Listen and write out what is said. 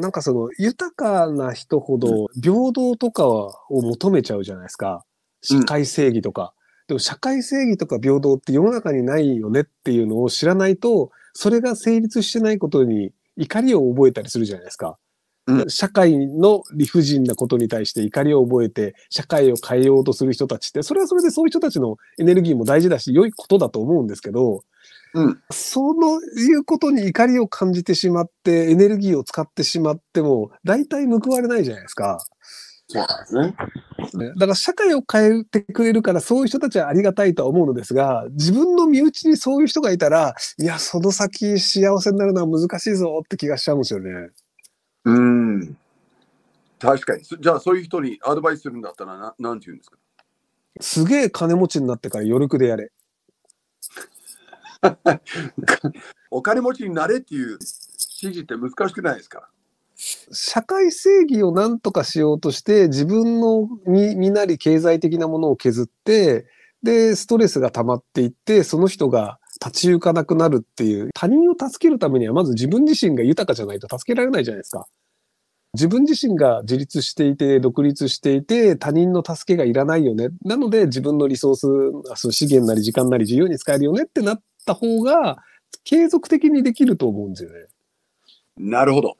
なんかその豊かな人ほど平等とかを求めちゃうじゃないですか。社会正義とか。うん、でも社会正義とか平等って世の中にないよねっていうのを知らないと、それが成立してないことに怒りを覚えたりするじゃないですか。うん、社会の理不尽なことに対して怒りを覚えて社会を変えようとする人たちってそれはそれでそういう人たちのエネルギーも大事だし良いことだと思うんですけどうん、そういうことに怒りを感じてしまって、エネルギーを使ってしまっても、大体報われないじゃないですか。そうなんですね。だから社会を変えてくれるから、そういう人たちはありがたいとは思うのですが、自分の身内にそういう人がいたら、いや、その先幸せになるのは難しいぞって気がしちゃうんですよね。うん。確かに。じゃあ、そういう人にアドバイスするんだったら何なんて言うんですかすげえ金持ちになってから余力でやれ。お金持ちになれっていう指示って難しくないですか社会正義を何とかしようとして自分の身なり経済的なものを削ってでストレスが溜まっていってその人が立ち行かなくなるっていう他人を助けるためにはまず自分自身が豊かじゃないと助けられないじゃないですか。自分自身が自立していて独立していて他人の助けがいらないよねなので自分のリソース資源なり時間なり自由に使えるよねってなっった方が継続的にできると思うんですよね。なるほど。